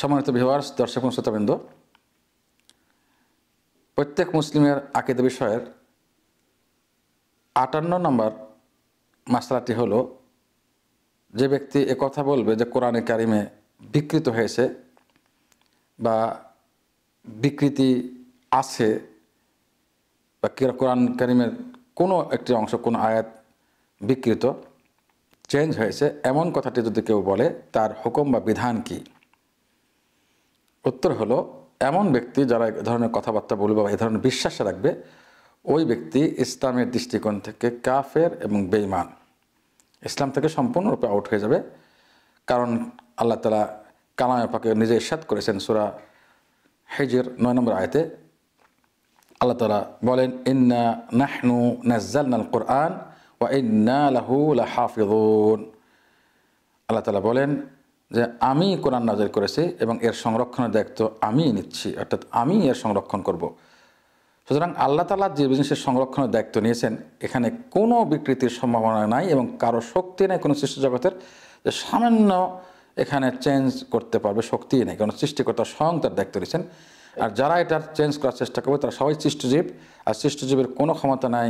সম্মানিত বিহার দর্শক শ্রোতাবৃন্দ প্রত্যেক মুসলিমের আকিদ বিষয়ের আটান্ন নম্বর মাসলাটি হল যে ব্যক্তি এ কথা বলবে যে কোরআনে কারিমে বিকৃত হয়েছে বা বিকৃতি আছে বা কোরআন কারিমের কোনো একটি অংশ কোনো আয়াত বিকৃত চেঞ্জ হয়েছে এমন কথাটি যদি কেউ বলে তার হুকুম বা বিধান কী উত্তর হলো এমন ব্যক্তি যারা এ ধরনের কথাবার্তা বলবে বা এ ধরনের বিশ্বাস রাখবে ওই ব্যক্তি ইসলামের দৃষ্টিকোণ থেকে কাফের এবং বেইমান ইসলাম থেকে সম্পূর্ণরূপে আউট হয়ে যাবে কারণ আল্লাহ তালা কালামাপাকে নিজে ইস্বাদ করেছেন সুরা হেজের নয় নম্বর আয়তে আল্লাহ তালা বলেন ইন্না নাহনু নাল কোরআন ওয়া ইন্না লাহু লাহাফিদুন আল্লাহ তালা বলেন যে আমি কোরআন নাজির করেছি এবং এর সংরক্ষণের দায়িত্ব আমি নিচ্ছি অর্থাৎ আমি এর সংরক্ষণ করব। সুতরাং আল্লাহ তালা যে জিনিসের সংরক্ষণের দায়িত্ব নিয়েছেন এখানে কোনো বিকৃতির সম্ভাবনা নাই এবং কারো শক্তি নেই কোনো সৃষ্টি জগতের যে সামান্য এখানে চেঞ্জ করতে পারবে শক্তি নেই কারণ সৃষ্টিকর্তা স্বয়ং তার দায়িত্ব নিয়েছেন আর যারা এটার চেঞ্জ করার চেষ্টা করবে তারা সবাই সৃষ্টজীব আর সৃষ্টিজীবের কোনো ক্ষমতা নাই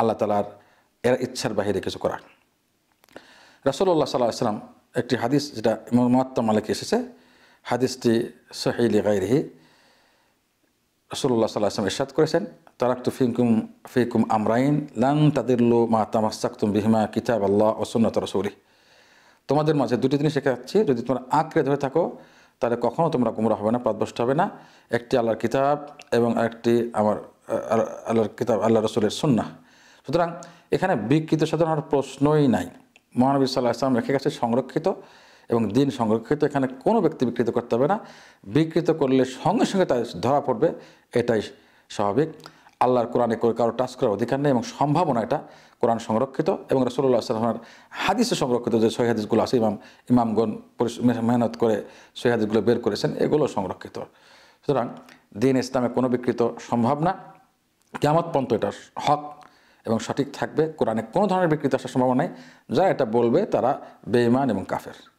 আল্লাহ তালার এর ইচ্ছার বাহিরে কিছু করার রাসল্লাহ সাল্লাহ আসলাম একটি হাদিস যেটা মহাত্মা মালিক এসেছে হাদিসটি সহিলি গাইরিহি রসুল্লাহ সাল্লাহাম ইরশাদ করেছেন তারাক্তু ফিকুম ফিকুম আমরাইন লান তাদিল্লু মা তামাস্তাকুম বিহিমা কিতাব আল্লাহ সন্ন্যত রসৌরি তোমাদের মাঝে দুটি জিনিস শেখাচ্ছি যদি তোমরা আঁকড়ে ধরে থাকো তাহলে কখনও তোমরা গুমরা হবে না পাদভষ্ট হবে না একটি আল্লাহর কিতাব এবং একটি আমার আল্লাহর কিতাব আল্লাহ রসুলের সন্না সুতরাং এখানে বিকৃত সাধারণ প্রশ্নই নাই মহানবী সাল্লাহ ইসলাম রেখে গেছে সংরক্ষিত এবং দিন সংরক্ষিত এখানে কোনো ব্যক্তি বিকৃত করতে হবে না বিকৃত করলে সঙ্গে সঙ্গে তাই ধরা পড়বে এটাই স্বাভাবিক আল্লাহর কোরআনে করে কারো টাচ করার অধিকার নেই এবং সম্ভাবনা এটা কোরআন সংরক্ষিত এবং রসল্লাহ সাল্লামের হাদিসে সংরক্ষিত যে সহিদিসগুলো আছে ইমাম ইমামগণ মেহনত করে সহিদিসগুলো বের করেছেন এগুলো সংরক্ষিত সুতরাং দিন ইসলামে কোনো বিকৃত সম্ভাবনা কেমত পন্ত এটা হক এবং সঠিক থাকবে কোরআনে কোনো ধরনের বিকৃত আসার সম্ভাবনা নেই যা এটা বলবে তারা বেঈমান এবং কাফের